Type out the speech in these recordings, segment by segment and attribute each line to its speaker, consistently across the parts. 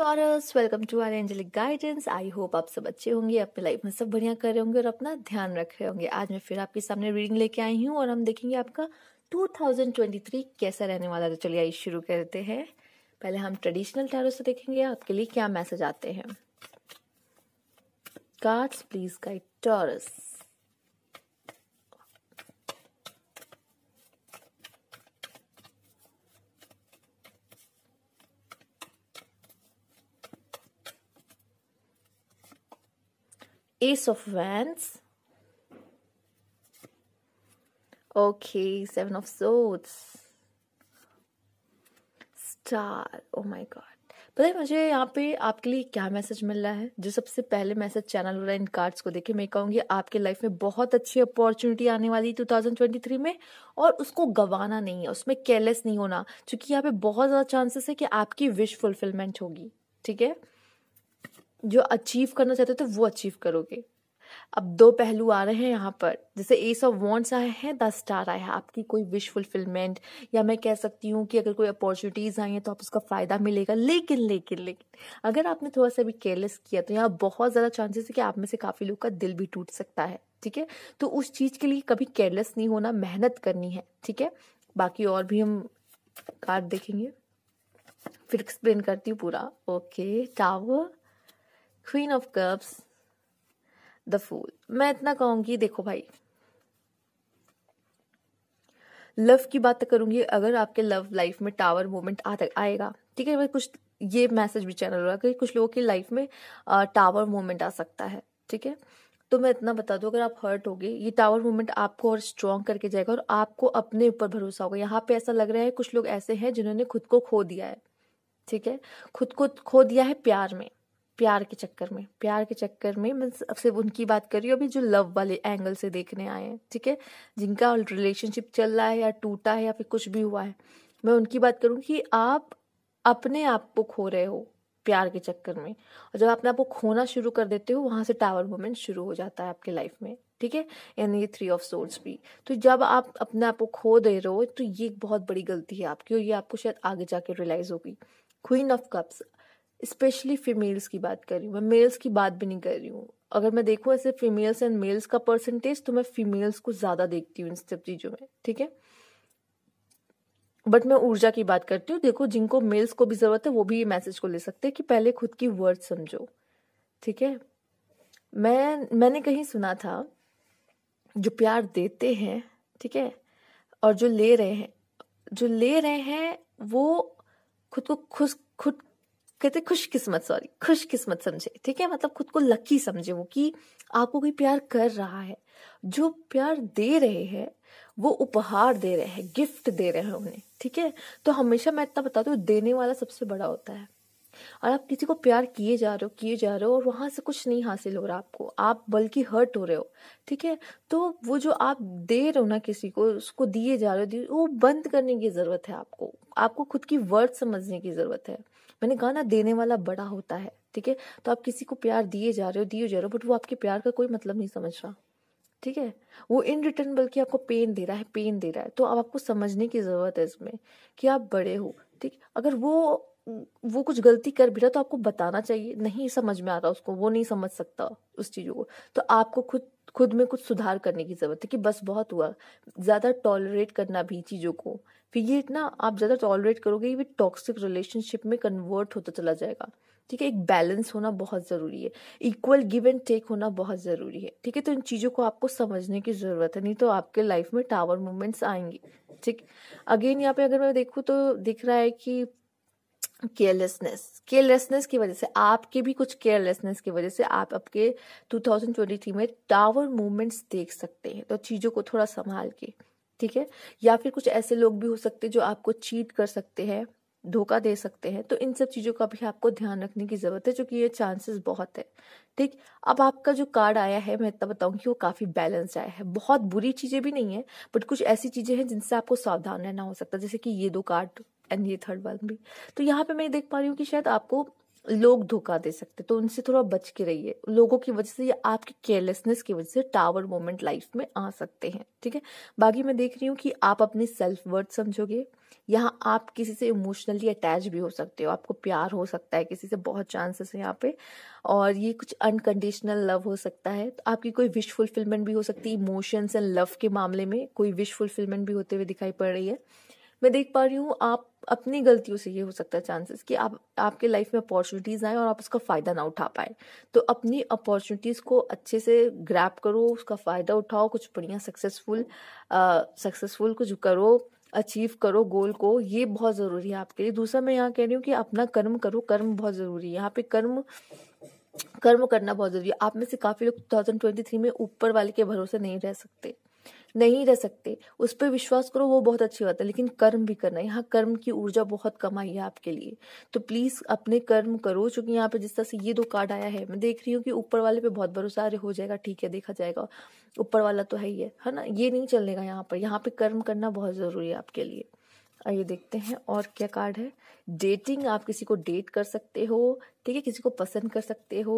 Speaker 1: taurus welcome to our angelic guidance I hope आप सब अच्छे होंगे अपने लाइफ में सब बढ़िया कर रहे होंगे और अपना ध्यान रख रहे होंगे आज मैं फिर आपके सामने रीडिंग लेके आई हूँ और हम देखेंगे आपका 2023 कैसा रहने वाला है तो चलिए आइए शुरू करते हैं पहले हम ट्रेडिशनल टैरो से देखेंगे आपके लिए क्या मैसेज आते हैं cards please guide Taurus ace of wands okay seven of swords star oh my god पता है मुझे यहाँ पे आपके लिए क्या मैसेज मिल रहा है जो सबसे पहले मैसेज चैनल हो रहा है इन कार्ड्स को देखे मैं कहूँगी आपके लाइफ में बहुत अच्छी अपॉर्चुनिटी आने वाली है 2023 में और उसको गंवाना नहीं है उसमें केयरलेस नहीं होना क्योंकि यहाँ पे बहुत ज़्यादा चांसेस है कि आपकी विश फुलफिलमेंट होगी ठीक है जो अचीव करना चाहते हो तो वो अचीव करोगे अब दो पहलू आ रहे हैं यहाँ पर जैसे एस ऑफ वॉन्ट्स आए हैं द स्टार आया है आपकी कोई विश फुलफिलमेंट या मैं कह सकती हूँ कि अगर कोई अपॉर्चुनिटीज आई हैं तो आप उसका फायदा मिलेगा लेकिन लेकिन लेकिन अगर आपने थोड़ा सा भी केयरलेस किया तो यहाँ बहुत ज़्यादा चांसेस है कि आप में से काफ़ी लोग का दिल भी टूट सकता है ठीक है तो उस चीज़ के लिए कभी केयरलेस नहीं होना मेहनत करनी है ठीक है बाकी और भी हम कार्ड देखेंगे फिर एक्सप्लेन करती हूँ पूरा okay tower queen of cups the fool मैं इतना कहूंगी देखो भाई लव की बात तो करूंगी अगर आपके लव लाइफ में टावर मोमेंट आएगा ठीक है मैं कुछ ये मैसेज भी चैनल होगा कि कुछ लोगों की लाइफ में आ, टावर मोमेंट आ सकता है ठीक है तो मैं इतना बता दूं अगर आप हर्ट गए ये टावर मूवमेंट आपको और स्ट्रांग करके जाएगा और आपको अपने ऊपर भरोसा होगा यहाँ पे ऐसा लग रहा है कुछ लोग ऐसे हैं जिन्होंने खुद को खो दिया है ठीक है खुद को खो दिया है प्यार में प्यार के चक्कर में प्यार के चक्कर में मैं सिर्फ उनकी बात कर रही हूँ अभी जो लव वाले एंगल से देखने आए हैं ठीक है जिनका रिलेशनशिप चल रहा है या टूटा है या फिर कुछ भी हुआ है मैं उनकी बात करूँ कि आप अपने आप को खो रहे हो प्यार के चक्कर में और जब अपने आप को खोना शुरू कर देते हो वहाँ से टावर मोमेंट शुरू हो जाता है आपके लाइफ में ठीक है यानी ये थ्री ऑफ सोर्स भी तो जब आप अपने आप को खो दे रहे हो तो ये एक बहुत बड़ी गलती है आपकी और ये आपको शायद आगे जाके रियलाइज होगी queen of cups specially females की बात कर रही हूँ मैं मेल्स की बात भी नहीं कर रही हूँ अगर मैं देखूँ ऐसे फीमेल्स एंड मेल्स का परसेंटेज तो मैं फीमेल्स को ज़्यादा देखती हूँ इन सब चीज़ों में ठीक है बट मैं ऊर्जा की बात करती हूँ देखो जिनको मेल्स को भी ज़रूरत है वो भी ये मैसेज को ले सकते हैं कि पहले खुद की वर्ड समझो ठीक है मैं मैंने कहीं सुना था जो प्यार देते हैं ठीक है और जो ले रहे हैं जो ले रहे हैं वो खुद को खुश खुद कहते खुशकिस्मत सॉरी खुशकिस्मत समझे ठीक है मतलब खुद को लकी समझे वो कि आपको कोई प्यार कर रहा है जो प्यार दे रहे हैं वो उपहार दे रहे हैं गिफ्ट दे रहे हैं उन्हें ठीक है तो हमेशा मैं इतना बताती हूँ देने वाला सबसे बड़ा होता है और आप किसी को प्यार किए जा रहे हो किए जा रहे हो और वहाँ से कुछ नहीं हासिल हो रहा आपको आप बल्कि हर्ट हो रहे हो ठीक है तो वो जो आप दे रहे हो ना किसी को उसको दिए जा रहे हो वो बंद करने की ज़रूरत है आपको आपको खुद की वर्ड समझने की ज़रूरत है मैंने कहा ना देने वाला बड़ा होता है ठीक है तो आप किसी को प्यार दिए जा रहे हो दिए जा रहे हो बट वो आपके प्यार का कोई मतलब नहीं समझ रहा ठीक है वो इन रिटर्न बल्कि आपको पेन दे रहा है पेन दे रहा है तो अब आपको समझने की ज़रूरत है इसमें कि आप बड़े हो ठीक अगर वो वो कुछ गलती कर भी रहा तो आपको बताना चाहिए नहीं समझ में आ रहा उसको वो नहीं समझ सकता उस चीज़ों को तो आपको खुद खुद में कुछ सुधार करने की ज़रूरत है कि बस बहुत हुआ ज़्यादा टॉलरेट करना भी चीज़ों को फिर ये इतना आप ज़्यादा टॉलरेट करोगे ये भी टॉक्सिक रिलेशनशिप में कन्वर्ट होता चला जाएगा ठीक है एक बैलेंस होना बहुत ज़रूरी है इक्वल गिव एंड टेक होना बहुत ज़रूरी है ठीक है तो इन चीज़ों को आपको समझने की ज़रूरत है नहीं तो आपके लाइफ में टावर मूवमेंट्स आएंगे ठीक अगेन यहाँ पे अगर मैं देखूँ तो दिख रहा है कि केयरलेसनेस केयरलेसनेस की वजह से आपके भी कुछ केयरलेसनेस की वजह से आप आपके 2023 में टावर मूवमेंट्स देख सकते हैं तो चीज़ों को थोड़ा संभाल के ठीक है या फिर कुछ ऐसे लोग भी हो सकते हैं जो आपको चीट कर सकते हैं धोखा दे सकते हैं तो इन सब चीज़ों का भी आपको ध्यान रखने की ज़रूरत है क्योंकि ये चांसेस बहुत है ठीक अब आपका जो कार्ड आया है मैं इतना बताऊं कि वो काफ़ी बैलेंस आया है बहुत बुरी चीज़ें भी नहीं है बट कुछ ऐसी चीज़ें हैं जिनसे आपको सावधान रहना हो सकता है जैसे कि ये दो कार्ड एंड ये थर्ड वन भी तो यहाँ पे मैं देख पा रही हूँ कि शायद आपको लोग धोखा दे सकते तो उनसे थोड़ा बच के रहिए लोगों की वजह से या आपकी केयरलेसनेस की वजह से टावर मोमेंट लाइफ में आ सकते हैं ठीक है बाकी मैं देख रही हूँ कि आप अपने सेल्फ वर्थ समझोगे यहाँ आप किसी से इमोशनली अटैच भी हो सकते हो आपको प्यार हो सकता है किसी से बहुत चांसेस है यहाँ पे और ये कुछ अनकंडीशनल लव हो सकता है तो आपकी कोई विश फुलफिलमेंट भी हो सकती है इमोशंस एंड लव के मामले में कोई विश फुलफिलमेंट भी होते हुए दिखाई पड़ रही है मैं देख पा रही हूँ आप अपनी गलतियों से ये हो सकता है चांसेस कि आप आपके लाइफ में अपॉर्चुनिटीज आए और आप उसका फायदा ना उठा पाए तो अपनी अपॉर्चुनिटीज को अच्छे से ग्रैप करो उसका फायदा उठाओ कुछ बढ़िया सक्सेसफुल सक्सेसफुल कुछ करो अचीव करो गोल को ये बहुत ज़रूरी है आपके लिए दूसरा मैं यहाँ कह रही हूँ कि अपना कर्म करो कर्म बहुत ज़रूरी है यहाँ पे कर्म कर्म करना बहुत ज़रूरी है आप में से काफ़ी लोग 2023 में ऊपर वाले के भरोसे नहीं रह सकते नहीं रह सकते उस पर विश्वास करो वो बहुत अच्छी बात है लेकिन कर्म भी करना यहाँ कर्म की ऊर्जा बहुत कम आई है आपके लिए तो प्लीज अपने कर्म करो चूंकि यहाँ पे जिस तरह से ये दो कार्ड आया है मैं देख रही हूँ कि ऊपर वाले पे बहुत भरोसा हो जाएगा ठीक है देखा जाएगा ऊपर वाला तो है ही है है ना ये नहीं चलेगा यहाँ पर यहाँ पे कर्म करना बहुत जरूरी है आपके लिए आइए देखते हैं और क्या कार्ड है डेटिंग आप किसी को डेट कर सकते हो ठीक है किसी को पसंद कर सकते हो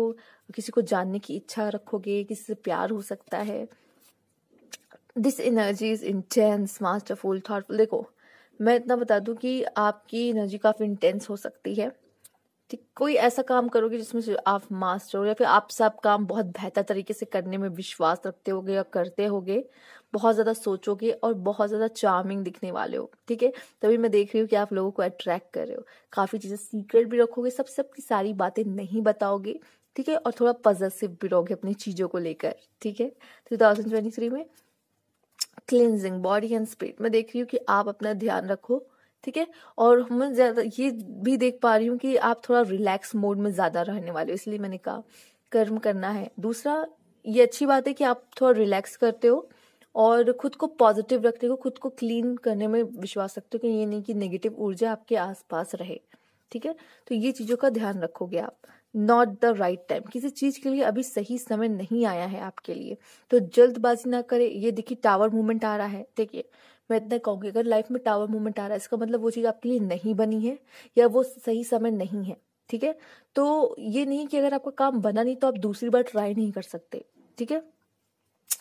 Speaker 1: किसी को जानने की इच्छा रखोगे किसी से प्यार हो सकता है this energy is intense masterful thoughtful देखो मैं इतना बता दूं कि आपकी एनर्जी काफ़ी इंटेंस हो सकती है ठीक कोई ऐसा काम करोगे जिसमें आप मास्टर हो या फिर आप सब काम बहुत बेहतर तरीके से करने में विश्वास रखते होगे या करते होगे बहुत ज़्यादा सोचोगे और बहुत ज़्यादा चार्मिंग दिखने वाले हो ठीक है तभी मैं देख रही हूँ कि आप लोगों को अट्रैक्ट कर रहे हो काफ़ी चीज़ें सीक्रेट भी रखोगे सब सब की सारी बातें नहीं बताओगे ठीक है और थोड़ा पॉजिटिव भी रहोगे अपनी चीज़ों को लेकर ठीक है टू थाउजेंड ट्वेंटी थ्री में क्लिनजिंग बॉडी एंड स्पिरिट मैं देख रही हूँ कि आप अपना ध्यान रखो ठीक है और मैं ज़्यादा ये भी देख पा रही हूँ कि आप थोड़ा रिलैक्स मोड में ज़्यादा रहने वाले हो इसलिए मैंने कहा कर्म करना है दूसरा ये अच्छी बात है कि आप थोड़ा रिलैक्स करते हो और खुद को पॉजिटिव रखते हो खुद को क्लीन करने में विश्वास रखते हो कि ये नहीं कि नेगेटिव ऊर्जा आपके आसपास रहे ठीक है तो ये चीज़ों का ध्यान रखोगे आप नॉट द राइट टाइम किसी चीज के लिए अभी सही समय नहीं आया है आपके लिए तो जल्दबाजी ना करें ये देखिए टावर मूवमेंट आ रहा है देखिए मैं इतना कहूंगी अगर लाइफ में टावर मूवमेंट आ रहा है इसका मतलब वो चीज़ आपके लिए नहीं बनी है या वो सही समय नहीं है ठीक है तो ये नहीं कि अगर आपका काम बना नहीं तो आप दूसरी बार ट्राई नहीं कर सकते ठीक है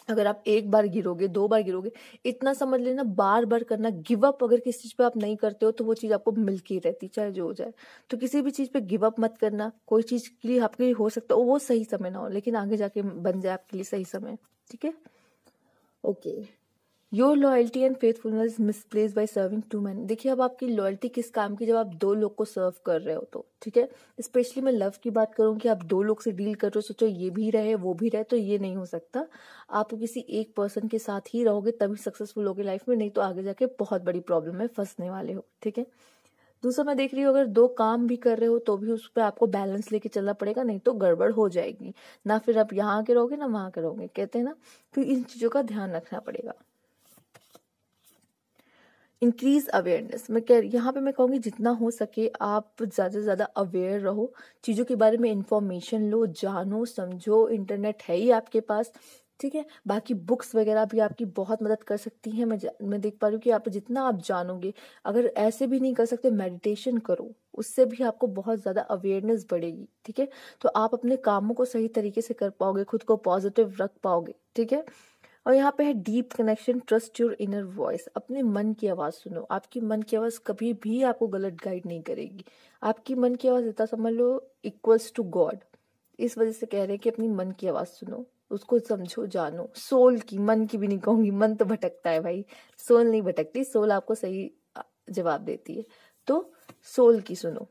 Speaker 1: अगर आप एक बार गिरोगे दो बार गिरोगे इतना समझ लेना बार बार करना गिव अप अगर किसी चीज़ पे आप नहीं करते हो तो वो चीज़ आपको मिल ही रहती चाहे जो हो जाए तो किसी भी चीज़ पे गिव अप मत करना कोई चीज़ के लिए आपके लिए हो सकता है वो सही समय ना हो लेकिन आगे जाके बन जाए आपके लिए सही समय ठीक है okay your loyalty and faithfulness misplace by serving to man देखिए अब आपकी लॉयल्टी किस काम की जब आप दो लोग को सर्व कर रहे हो तो ठीक है स्पेशली मैं लव की बात करूँ कि आप दो लोग से डील कर रहे हो सोचो ये भी रहे वो भी रहे तो ये नहीं हो सकता आप किसी एक पर्सन के साथ ही रहोगे तभी सक्सेसफुल होगे लाइफ में नहीं तो आगे जाके बहुत बड़ी प्रॉब्लम में फंसने वाले हो ठीक है दूसरा मैं देख रही हूँ अगर दो काम भी कर रहे हो तो भी उस पर आपको बैलेंस लेके चलना पड़ेगा नहीं तो गड़बड़ हो जाएगी ना फिर आप यहाँ के रहोगे ना वहां के रहोगे कहते हैं ना तो इन चीज़ों का ध्यान रखना पड़ेगा इंक्रीज अवेयरनेस मैं कह यहाँ पे मैं कहूँगी जितना हो सके आप ज़्यादा से ज़्यादा अवेयर रहो चीज़ों के बारे में इंफॉर्मेशन लो जानो समझो इंटरनेट है ही आपके पास ठीक है बाकी बुक्स वगैरह भी आपकी बहुत मदद कर सकती हैं मैं मैं देख पा रही हूँ कि आप जितना आप जानोगे अगर ऐसे भी नहीं कर सकते मेडिटेशन करो उससे भी आपको बहुत ज़्यादा अवेयरनेस बढ़ेगी ठीक है तो आप अपने कामों को सही तरीके से कर पाओगे खुद को पॉजिटिव रख पाओगे ठीक है और यहाँ पे है deep connection trust your inner voice अपने मन की आवाज़ सुनो आपकी मन की आवाज़ कभी भी आपको गलत गाइड नहीं करेगी आपकी मन की आवाज़ इतना समझ लो इक्वल्स टू गॉड इस वजह से कह रहे हैं कि अपनी मन की आवाज़ सुनो उसको समझो जानो सोल की मन की भी नहीं कहूँगी मन तो भटकता है भाई सोल नहीं भटकती सोल आपको सही जवाब देती है तो सोल की सुनो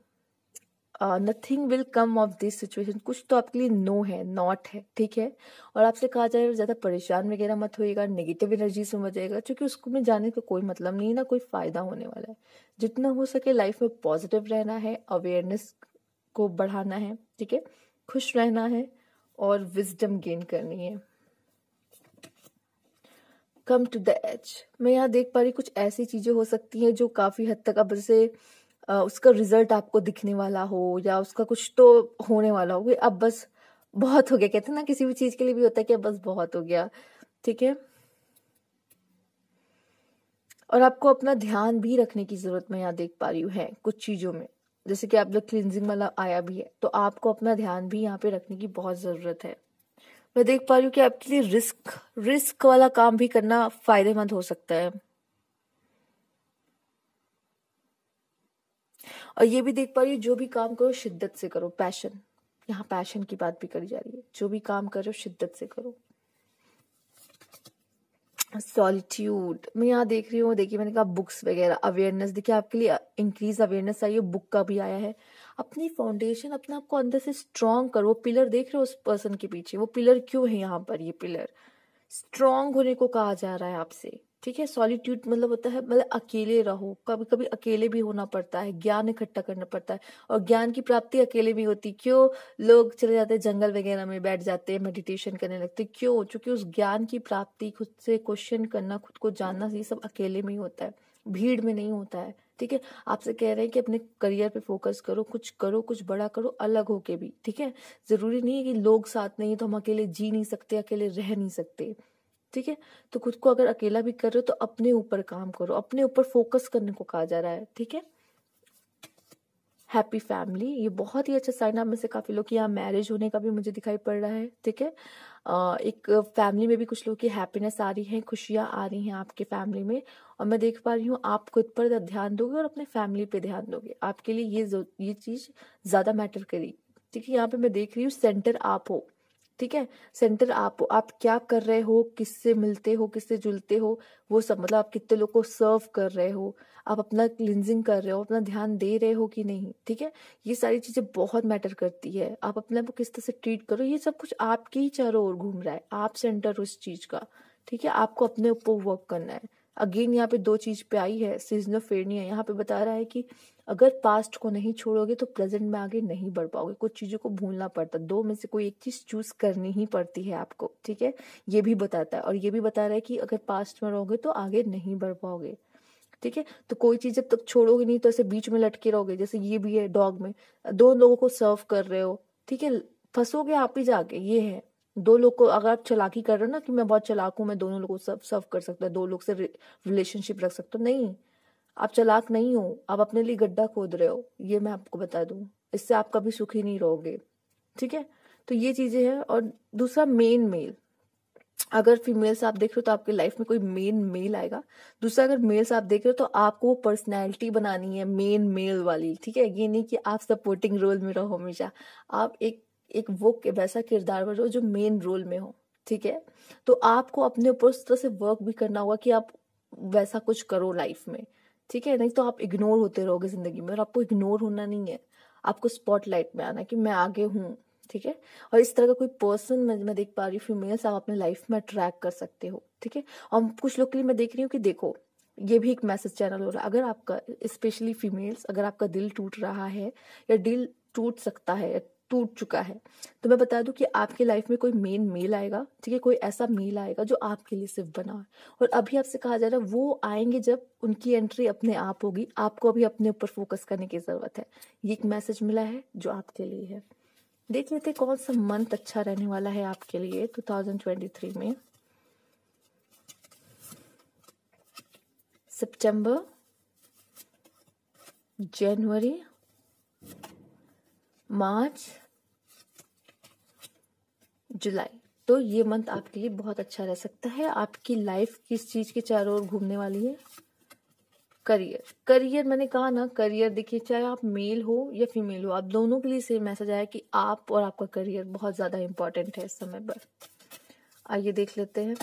Speaker 1: nothing will come of this situation कुछ तो आपके लिए नो है नॉट है ठीक है और आपसे कहा जाए ज़्यादा परेशान वगैरह मत होइएगा नेगेटिव एनर्जी से मत जाएगा क्योंकि उसको में जाने का कोई मतलब नहीं है ना कोई फ़ायदा होने वाला है जितना हो सके लाइफ में पॉजिटिव रहना है अवेयरनेस को बढ़ाना है ठीक है खुश रहना है और विजडम गेन करनी है कम टू द एच मैं यहाँ देख पा रही कुछ ऐसी चीज़ें हो सकती हैं जो काफ़ी हद तक अब से उसका रिजल्ट आपको दिखने वाला हो या उसका कुछ तो होने वाला हो अब बस बहुत हो गया कहते ना किसी भी चीज के लिए भी होता है कि अब बस बहुत हो गया ठीक है और आपको अपना ध्यान भी रखने की जरूरत मैं यहाँ देख पा रही हूँ है कुछ चीजों में जैसे कि आप लोग क्लिनजिंग वाला आया भी है तो आपको अपना ध्यान भी यहाँ पे रखने की बहुत जरूरत है मैं देख पा रही हूँ कि आपके लिए रिस्क रिस्क वाला काम भी करना फायदेमंद हो सकता है और ये भी देख पा रही हूँ जो भी काम करो शिद्दत से करो पैशन यहाँ पैशन की बात भी करी जा रही है जो भी काम करो शिद्दत से करो सॉलिट्यूड मैं यहाँ देख रही हूँ देखिए मैंने कहा बुक्स वगैरह अवेयरनेस देखिए आपके लिए इंक्रीज अवेयरनेस आई है बुक का भी आया है अपनी फाउंडेशन अपने आपको अंदर से स्ट्रांग करो वो पिलर देख रहे हो उस पर्सन के पीछे वो पिलर क्यों है यहाँ पर ये पिलर स्ट्रांग होने को कहा जा रहा है आपसे ठीक है सॉलिट्यूड मतलब होता है मतलब अकेले रहो कभी कभी अकेले भी होना पड़ता है ज्ञान इकट्ठा करना पड़ता है और ज्ञान की प्राप्ति अकेले भी होती क्यों लोग चले जाते हैं जंगल वगैरह में बैठ जाते हैं मेडिटेशन करने लगते क्यों चूंकि उस ज्ञान की प्राप्ति खुद से क्वेश्चन करना खुद को जानना ये सब अकेले में होता है भीड़ में नहीं होता है ठीक है आपसे कह रहे हैं कि अपने करियर पे फोकस करो कुछ करो कुछ बड़ा करो अलग होके भी ठीक है जरूरी नहीं है कि लोग साथ नहीं तो हम अकेले जी नहीं सकते अकेले रह नहीं सकते ठीक है तो खुद को अगर अकेला भी कर रहे हो तो अपने ऊपर काम करो अपने ऊपर फोकस करने को कहा जा रहा है ठीक है हैप्पी फैमिली ये बहुत ही अच्छा साइन आप में से काफ़ी लोग की यहाँ मैरिज होने का भी मुझे दिखाई पड़ रहा है ठीक है एक फैमिली में भी कुछ लोग की हैप्पीनेस आ रही है खुशियां आ रही हैं आपके फैमिली में और मैं देख पा रही हूँ आप खुद पर ध्यान दोगे और अपने फैमिली पे ध्यान दोगे आपके लिए ये ये चीज़ ज़्यादा मैटर करेगी ठीक है यहाँ पे मैं देख रही हूँ सेंटर आप हो ठीक है सेंटर आप आप क्या कर रहे हो किससे मिलते हो किससे जुलते हो वो सब मतलब आप कितने लोग को सर्व कर रहे हो आप अपना क्लिनजिंग कर रहे हो अपना ध्यान दे रहे हो कि नहीं ठीक है ये सारी चीजें बहुत मैटर करती है आप अपने आप को किस तरह से ट्रीट करो ये सब कुछ आपके ही चारों ओर घूम रहा है आप सेंटर उस चीज का ठीक है आपको अपने ऊपर वर्क करना है अगेन यहाँ पे दो चीज पे आई है है यहाँ पे बता रहा है कि अगर पास्ट को नहीं छोड़ोगे तो प्रेजेंट में आगे नहीं बढ़ पाओगे कुछ चीज़ों को भूलना पड़ता दो में से कोई एक चीज़ चूज करनी ही पड़ती है आपको ठीक है ये भी बताता है और ये भी बता रहा है कि अगर पास्ट में रहोगे तो आगे नहीं बढ़ पाओगे ठीक है तो कोई चीज़ जब तक छोड़ोगे नहीं तो ऐसे बीच में लटके रहोगे जैसे ये भी है डॉग में दो लोगों को सर्व कर रहे हो ठीक है फंसोगे आप ही जाके ये है दो लोग को अगर आप चलाकी कर रहे हो ना कि मैं बहुत चलाक हूँ मैं दोनों लोगों को सर्व सर्व कर सकता है दो लोग से रिलेशनशिप रख सकता हूँ नहीं आप चलाक नहीं हो आप अपने लिए गड्ढा खोद रहे हो ये मैं आपको बता दू इससे आप कभी सुखी नहीं रहोगे ठीक है तो ये चीजें हैं और दूसरा मेन मेल अगर फीमेल्स आप देख रहे हो तो आपकी लाइफ में कोई मेन मेल आएगा दूसरा अगर मेल्स आप देख रहे हो तो आपको पर्सनैलिटी बनानी है मेन मेल वाली ठीक है ये नहीं कि आप सपोर्टिंग रोल में रहो हमेशा आप एक एक वो वैसा किरदार बनो जो मेन रोल में हो ठीक है तो आपको अपने ऊपर उस तरह से वर्क भी करना होगा कि आप वैसा कुछ करो लाइफ में ठीक है नहीं तो आप इग्नोर होते रहोगे जिंदगी में और आपको इग्नोर होना नहीं है आपको स्पॉटलाइट में आना कि मैं आगे हूँ ठीक है और इस तरह का कोई पर्सन मैं मैं देख पा रही हूँ फीमेल्स आप अपने लाइफ में अट्रैक्ट कर सकते हो ठीक है और कुछ लोग के लिए मैं देख रही हूँ कि देखो ये भी एक मैसेज चैनल हो रहा है अगर आपका स्पेशली फीमेल्स अगर आपका दिल टूट रहा है या दिल टूट सकता है टूट चुका है तो मैं बता दूं कि आपकी लाइफ में कोई मेन मेल आएगा ठीक है कोई ऐसा मेल आएगा जो आपके लिए सिर्फ बना है और अभी आपसे कहा जा रहा है वो आएंगे जब उनकी एंट्री अपने आप होगी आपको अभी अपने ऊपर फोकस करने की ज़रूरत है ये एक मैसेज मिला है जो आपके लिए है देख लेते कौन सा मंथ अच्छा रहने वाला है आपके लिए टू में सितंबर जनवरी मार्च जुलाई तो ये मंथ आपके लिए बहुत अच्छा रह सकता है आपकी लाइफ किस चीज के चारों ओर घूमने वाली है करियर करियर मैंने कहा ना करियर देखिए चाहे आप मेल हो या फीमेल हो आप दोनों के लिए सेम मैसेज आया कि आप और आपका करियर बहुत ज़्यादा इंपॉर्टेंट है इस समय पर आइए देख लेते हैं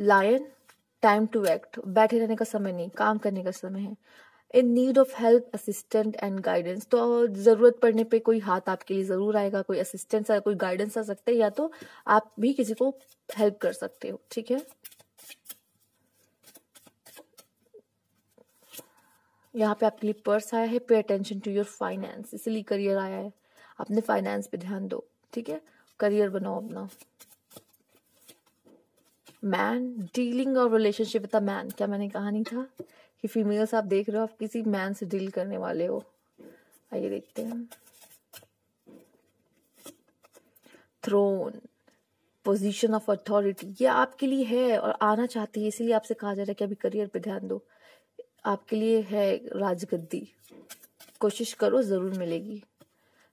Speaker 1: लायन टाइम टू एक्ट बैठे रहने का समय नहीं काम करने का समय है in need of help assistant and guidance तो जरूरत पड़ने पे कोई हाथ आपके लिए जरूर आएगा कोई असिस्टेंस कोई गाइडेंस आ सकते हैं या तो आप भी किसी को हेल्प कर सकते हो ठीक है यहाँ पे आपके लिए पर्स आया है pay attention to your finance इसीलिए करियर आया है अपने फाइनेंस पे ध्यान दो ठीक है करियर बनाओ अपना मैन डीलिंग और रिलेशनशिप विद अ मैन क्या मैंने कहा नहीं था कि फीमेल्स आप देख रहे हो आप किसी मैन से डील करने वाले हो आइए देखते हैं थ्रोन पोजीशन ऑफ अथॉरिटी ये आपके लिए है और आना चाहती है इसीलिए आपसे कहा जा रहा है कि अभी करियर पे ध्यान दो आपके लिए है राजगद्दी कोशिश करो जरूर मिलेगी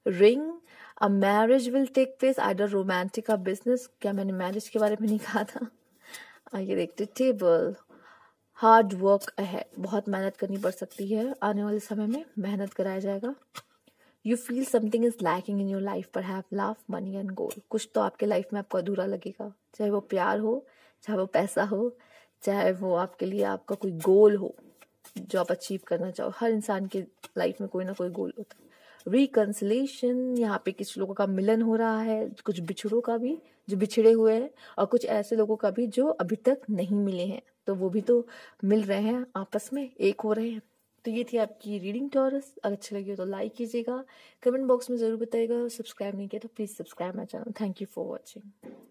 Speaker 1: ring a marriage will take place either romantic a business क्या मैंने मैरिज के बारे में नहीं कहा था आइए देखते टेबल हार्ड वर्क है बहुत मेहनत करनी पड़ सकती है आने वाले समय में मेहनत कराया जाएगा you feel something is lacking in your life पर have love money and goal कुछ तो आपके लाइफ में आपको अधूरा लगेगा चाहे वो प्यार हो चाहे वो पैसा हो चाहे वो आपके लिए आपका कोई गोल हो जो आप अचीव करना चाहो हर इंसान के लाइफ में कोई ना कोई गोल होता है रिकन्सलेशन यहाँ पे कुछ लोगों का मिलन हो रहा है कुछ बिछड़ों का भी जो बिछड़े हुए हैं और कुछ ऐसे लोगों का भी जो अभी तक नहीं मिले हैं तो वो भी तो मिल रहे हैं आपस में एक हो रहे हैं तो ये थी आपकी रीडिंग टॉरस अगर अच्छी लगी हो तो लाइक कीजिएगा कमेंट बॉक्स में ज़रूर बताइएगा सब्सक्राइब नहीं किया तो please subscribe my channel thank you for watching